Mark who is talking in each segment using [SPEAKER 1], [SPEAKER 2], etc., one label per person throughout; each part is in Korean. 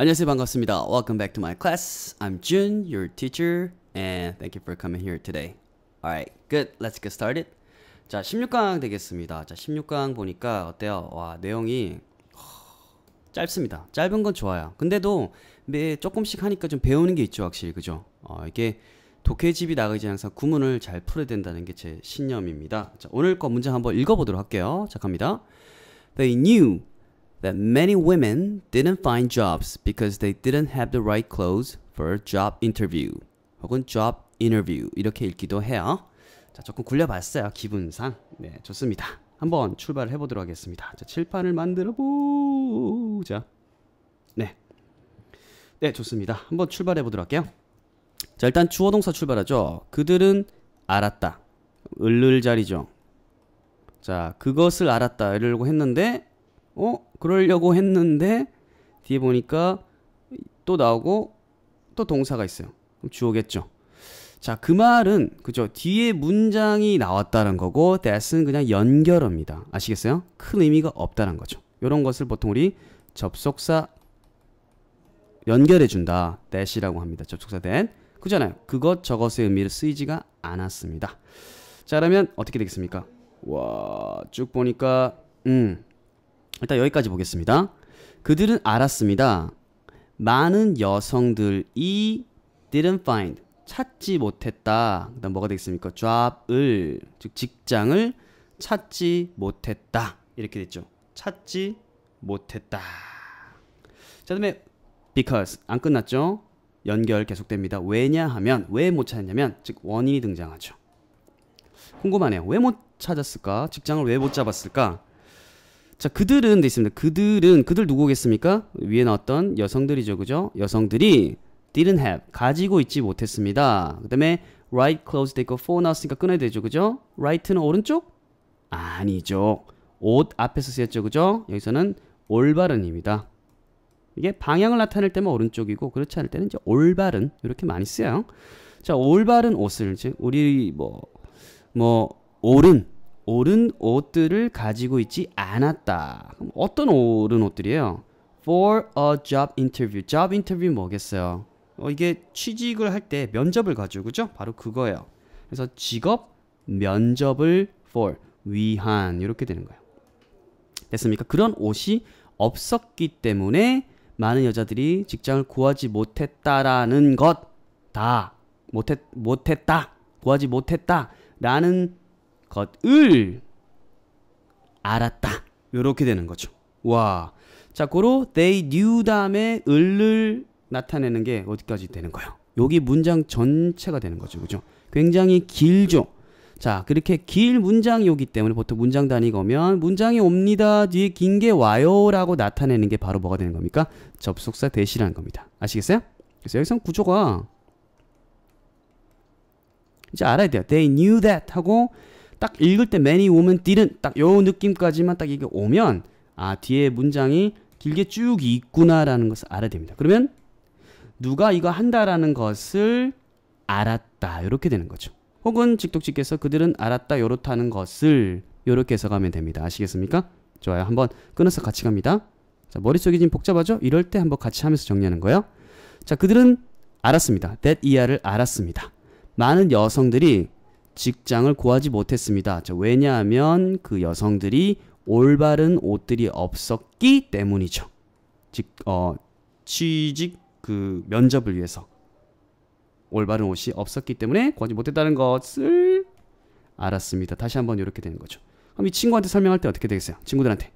[SPEAKER 1] 안녕하세요 반갑습니다. Welcome back to my class. I'm Jun, your teacher, and thank you for coming here today. Alright, good. Let's get started. 자, 16강 되겠습니다. 자, 16강 보니까 어때요? 와, 내용이 짧습니다. 짧은 건 좋아요. 근데도 매 조금씩 하니까 좀 배우는 게 있죠, 확실히 그죠? 어, 이게 독해집이 나가기 항상 구문을 잘 풀어야 된다는 게 제 신념입니다. 자, 오늘 거 문제 한번 읽어보도록 할게요. 자, 갑니다. They knew that many women didn't find jobs because they didn't have the right clothes for a job interview 혹은 job interview 이렇게 읽기도 해요. 자, 조금 굴려봤어요. 기분상. 네, 좋습니다. 한번 출발을 해보도록 하겠습니다. 자, 칠판을 만들어 보자. 네. 네, 좋습니다. 한번 출발해 보도록 할게요. 자, 일단 주어 동사 출발하죠. 그들은 알았다. 을을 자리죠. 자, 그것을 알았다. 이러려고 했는데, 어? 그러려고 했는데 뒤에 보니까 또 나오고 또 동사가 있어요. 그럼 주어겠죠. 자, 그 말은 그죠? 뒤에 문장이 나왔다는 거고 that은 그냥 연결어입니다. 아시겠어요? 큰 의미가 없다는 거죠. 이런 것을 보통 우리 접속사 연결해 준다. that이라고 합니다. 접속사 that. 그잖아요. 그것 저것의 의미를 쓰이지가 않았습니다. 자, 그러면 어떻게 되겠습니까? 와, 쭉 보니까 음. 일단 여기까지 보겠습니다. 그들은 알았습니다. 많은 여성들이 didn't find 찾지 못했다. 그다음 뭐가 되겠습니까? job을 즉 직장을 찾지 못했다. 이렇게 됐죠. 찾지 못했다. 자, 그다음에 because 안 끝났죠? 연결 계속됩니다. 왜냐하면 왜 못 찾았냐면 즉 원인이 등장하죠. 궁금하네요. 왜 못 찾았을까? 직장을 왜 못 잡았을까? 자, 그들은 돼 있습니다. 그들은 그들 누구겠습니까? 위에 나왔던 여성들이죠. 그죠? 여성들이 didn't have 가지고 있지 못했습니다. 그다음에 right clothes they go for 나왔으니까 끊어야 되죠. 그죠? right는 오른쪽? 아니죠. 옷 앞에서 쓰였죠. 그죠? 여기서는 올바른입니다. 이게 방향을 나타낼 때만 오른쪽이고 그렇지 않을 때는 이제 올바른 이렇게 많이 쓰여요. 자, 올바른 옷을 즉 우리 뭐뭐 뭐, 옳은 뭐, 옳은 옷들을 가지고 있지 않았다. 어떤 옳은 옷들이에요? For a job interview. job interview 뭐겠어요? 어, 이게 취직을 할 때 면접을 가지고 그죠? 바로 그거예요. 그래서 직업 면접을 for 위한 이렇게 되는 거예요. 됐습니까? 그런 옷이 없었기 때문에 많은 여자들이 직장을 구하지 못했다라는 것 다 못했 못했다 구하지 못했다라는 것을 알았다. 이렇게 되는 거죠. 와. 자, 고로 they knew 다음에 을을 나타내는 게 어디까지 되는 거예요? 여기 문장 전체가 되는 거죠. 그죠? 굉장히 길죠. 자, 그렇게 길 문장이 오기 때문에 보통 문장 단위가 오면 문장이 옵니다. 뒤에 긴 게 와요라고 나타내는 게 바로 뭐가 되는 겁니까? 접속사 대시라는 겁니다. 아시겠어요? 그래서 여기서 구조가 이제 알아야 돼요. They knew that 하고 딱 읽을 때 many women didn't 딱요 느낌까지만 딱 이게 오면 아 뒤에 문장이 길게 쭉 있구나라는 것을 알아야 됩니다. 그러면 누가 이거 한다라는 것을 알았다 이렇게 되는 거죠. 혹은 직독직께서 그들은 알았다 요렇다는 것을 요렇게 해석하면 됩니다. 아시겠습니까? 좋아요. 한번 끊어서 같이 갑니다. 자, 머릿속이 좀 복잡하죠? 이럴 때 한번 같이 하면서 정리하는 거예요. 자, 그들은 알았습니다. that 이하를 알았습니다. 많은 여성들이 직장을 구하지 못했습니다. 왜냐하면 그 여성들이 올바른 옷들이 없었기 때문이죠. 즉, 어, 취직 그 면접을 위해서 올바른 옷이 없었기 때문에 구하지 못했다는 것을 알았습니다. 다시 한번 이렇게 되는 거죠. 그럼 이 친구한테 설명할 때 어떻게 되겠어요? 친구들한테.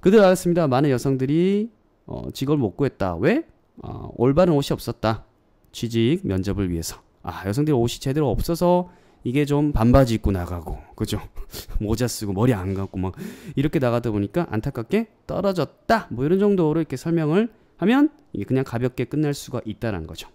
[SPEAKER 1] 그들 알았습니다. 많은 여성들이 어, 직업을 못 구했다. 왜? 어, 올바른 옷이 없었다. 취직 면접을 위해서. 아, 여성들이 옷이 제대로 없어서 이게 좀 반바지 입고 나가고 그죠 모자 쓰고 머리 안 감고 막 이렇게 나가다 보니까 안타깝게 떨어졌다 뭐 이런 정도로 이렇게 설명을 하면 이게 그냥 가볍게 끝낼 수가 있다는 라 거죠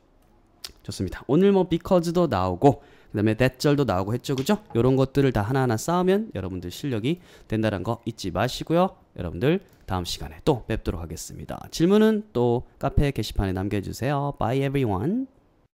[SPEAKER 1] 좋습니다 오늘 뭐 because도 나오고 그 다음에 that절도 나오고 했죠 그죠 이런 것들을 다 하나하나 쌓으면 여러분들 실력이 된다는 거 잊지 마시고요 여러분들 다음 시간에 또 뵙도록 하겠습니다 질문은 또 카페 게시판에 남겨주세요 bye everyone